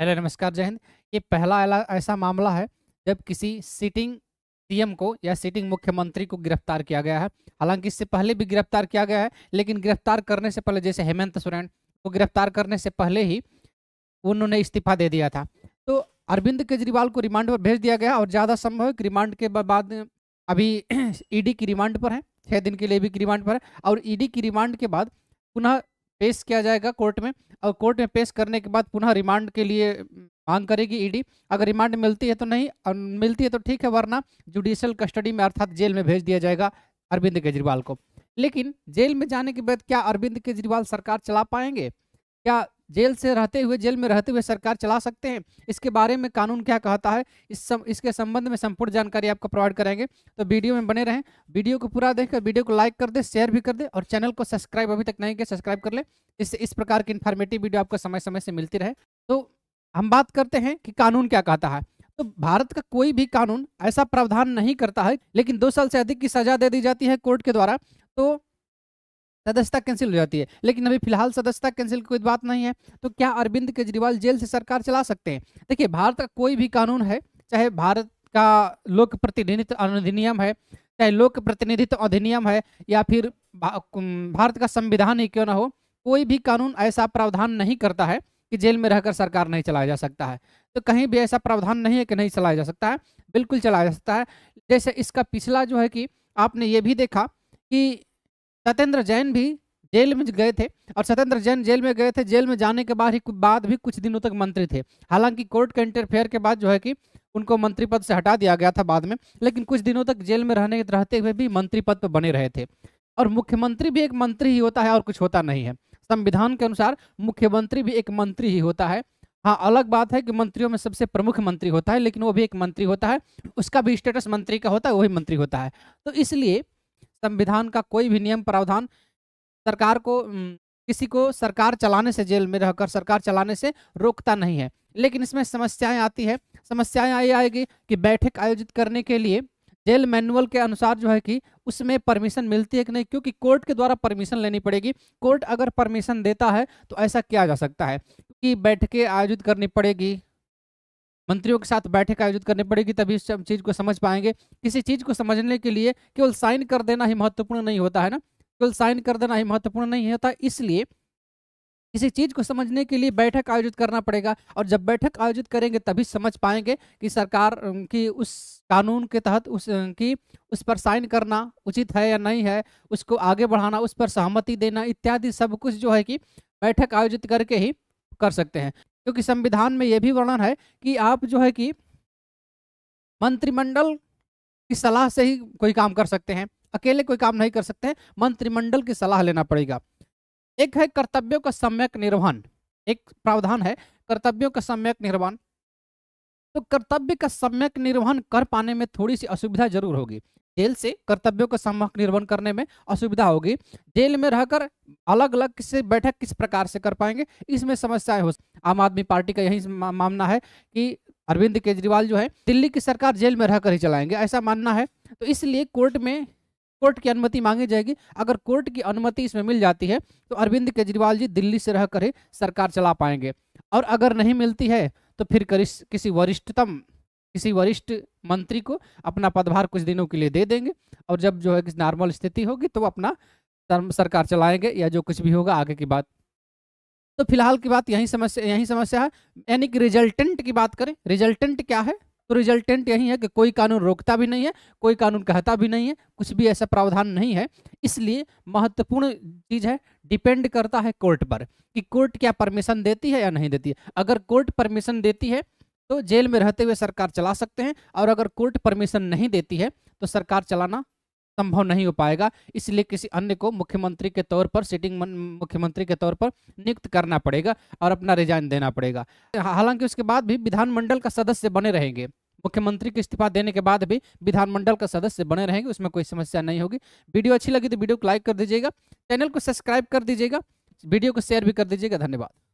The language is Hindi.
हेलो नमस्कार जय हिंद ये पहला ऐसा मामला है जब किसी सिटिंग सीएम को या सिटिंग मुख्यमंत्री को गिरफ्तार किया गया है हालांकि इससे पहले भी गिरफ्तार किया गया है लेकिन गिरफ्तार करने से पहले जैसे हेमंत सोरेन को गिरफ्तार करने से पहले ही उन्होंने इस्तीफा दे दिया था तो अरविंद केजरीवाल को रिमांड पर भेज दिया गया और ज़्यादा संभव है कि रिमांड के बाद अभी ईडी की रिमांड पर है छः दिन के लिए भी रिमांड पर है और ईडी की रिमांड के बाद पुनः पेश किया जाएगा कोर्ट में और कोर्ट में पेश करने के बाद पुनः रिमांड के लिए मांग करेगी ईडी अगर रिमांड मिलती है तो नहीं मिलती है तो ठीक है वरना जुडिशियल कस्टडी में अर्थात जेल में भेज दिया जाएगा अरविंद केजरीवाल को लेकिन जेल में जाने के बाद क्या अरविंद केजरीवाल सरकार चला पाएंगे क्या जेल से रहते हुए जेल में रहते हुए सरकार चला सकते हैं इसके बारे में कानून क्या कहता है इस सम, इसके संबंध में संपूर्ण जानकारी आपको प्रोवाइड करेंगे तो वीडियो में बने रहें वीडियो को पूरा देखकर वीडियो को लाइक कर दे शेयर भी कर दे और चैनल को सब्सक्राइब अभी तक नहीं किया सब्सक्राइब कर ले इससे इस प्रकार की इन्फॉर्मेटिव वीडियो आपको समय समय से मिलती रहे तो हम बात करते हैं कि कानून क्या कहता है तो भारत का कोई भी कानून ऐसा प्रावधान नहीं करता है लेकिन दो साल से अधिक की सजा दे दी जाती है कोर्ट के द्वारा तो सदस्यता कैंसिल हो जाती है लेकिन अभी फिलहाल सदस्यता कैंसिल की कोई बात नहीं है तो क्या अरविंद केजरीवाल जेल से सरकार चला सकते हैं देखिए भारत का कोई भी कानून है चाहे भारत का लोक प्रतिनिधित्व अधिनियम है चाहे लोक प्रतिनिधित्व अधिनियम है या फिर भारत का संविधान ही क्यों ना हो कोई भी कानून ऐसा प्रावधान नहीं करता है कि जेल में रहकर सरकार नहीं चलाया जा सकता है तो कहीं भी ऐसा प्रावधान नहीं है कि नहीं चलाया जा सकता है बिल्कुल चलाया जा सकता है जैसे इसका पिछला जो है कि आपने ये भी देखा कि सत्येंद्र जैन भी जेल में गए थे और सत्येंद्र जैन जेल में गए थे जेल में जाने के बाद ही बाद भी कुछ दिनों तक मंत्री थे हालांकि कोर्ट के इंटरफेयर के बाद जो है कि उनको मंत्री पद से हटा दिया गया था बाद में लेकिन कुछ दिनों तक जेल में रहने रहते हुए भी मंत्री पद पर बने रहे थे और मुख्यमंत्री भी एक मंत्री ही होता है और कुछ होता नहीं है संविधान के अनुसार मुख्यमंत्री भी एक मंत्री ही होता है हाँ अलग बात है कि मंत्रियों में सबसे प्रमुख मंत्री होता है लेकिन वो भी एक मंत्री होता है उसका भी स्टेटस मंत्री का होता है वही मंत्री होता है तो इसलिए संविधान का कोई भी नियम प्रावधान सरकार को किसी को सरकार चलाने से जेल में रहकर सरकार चलाने से रोकता नहीं है लेकिन इसमें समस्याएं आती है समस्याएं ये आएगी कि बैठक आयोजित करने के लिए जेल मैनुअल के अनुसार जो है कि उसमें परमिशन मिलती है कि नहीं क्योंकि कोर्ट के द्वारा परमिशन लेनी पड़ेगी कोर्ट अगर परमिशन देता है तो ऐसा किया जा सकता है कि बैठकें आयोजित करनी पड़ेगी मंत्रियों के साथ बैठक आयोजित करनी पड़ेगी तभी इस चीज को समझ पाएंगे किसी चीज को समझने के लिए केवल साइन कर देना ही महत्वपूर्ण नहीं होता है ना केवल साइन कर देना ही महत्वपूर्ण नहीं होता इसलिए किसी चीज को समझने के लिए बैठक आयोजित करना पड़ेगा और जब बैठक आयोजित करेंगे तभी समझ पाएंगे कि सरकार की उस कानून के तहत उस की उस पर साइन करना उचित है या नहीं है उसको आगे बढ़ाना उस पर सहमति देना इत्यादि सब कुछ जो है कि बैठक आयोजित करके ही कर सकते हैं क्योंकि संविधान में यह भी वर्णन है कि आप जो है कि मंत्रिमंडल की सलाह से ही कोई काम कर सकते हैं अकेले कोई काम नहीं कर सकते हैं मंत्रिमंडल की सलाह लेना पड़ेगा एक है कर्तव्यों का सम्यक निर्वहन एक प्रावधान है कर्तव्यों का सम्यक निर्वहन तो कर्तव्य का सम्यक निर्वहन कर पाने में थोड़ी सी असुविधा जरूर होगी जेल से कर्तव्यों का सम्यक निर्वहन करने में असुविधा होगी जेल में रहकर अलग अलग किससे बैठक किस प्रकार से कर पाएंगे इसमें समस्याएं हो आम आदमी पार्टी का यही मानना है कि अरविंद केजरीवाल जो है दिल्ली की सरकार जेल में रहकर ही चलाएंगे ऐसा मानना है तो इसलिए कोर्ट में कोर्ट की अनुमति मांगी जाएगी अगर कोर्ट की अनुमति इसमें मिल जाती है तो अरविंद केजरीवाल जी दिल्ली से रहकर ही सरकार चला पाएंगे और अगर नहीं मिलती है तो फिर किसी वरिष्ठतम किसी वरिष्ठ मंत्री को अपना पदभार कुछ दिनों के लिए दे देंगे और जब जो है कि नॉर्मल स्थिति होगी तो अपना सरकार चलाएंगे या जो कुछ भी होगा आगे की बात तो फिलहाल की बात यही समस्या यही समस्या है यानी कि रिजल्टेंट की बात करें रिजल्टेंट क्या है तो रिजल्टेंट यही है कि कोई कानून रोकता भी नहीं है कोई कानून कहता भी नहीं है कुछ भी ऐसा प्रावधान नहीं है इसलिए महत्वपूर्ण चीज है डिपेंड करता है कोर्ट पर कि कोर्ट क्या परमिशन देती है या नहीं देती है अगर कोर्ट परमिशन देती है तो जेल में रहते हुए सरकार चला सकते हैं और अगर कोर्ट परमिशन नहीं देती है तो सरकार चलाना संभव नहीं हो पाएगा इसलिए किसी अन्य को मुख्यमंत्री के तौर पर सिटिंग मुख्यमंत्री के तौर पर नियुक्त करना पड़ेगा और अपना रिजाइन देना पड़ेगा हालांकि उसके बाद भी विधानमंडल का सदस्य बने रहेंगे मुख्यमंत्री के इस्तीफा देने के बाद भी विधानमंडल का सदस्य बने रहेंगे उसमें कोई समस्या नहीं होगी वीडियो अच्छी लगी तो वीडियो को लाइक कर दीजिएगा चैनल को सब्सक्राइब कर दीजिएगा वीडियो को शेयर भी कर दीजिएगा धन्यवाद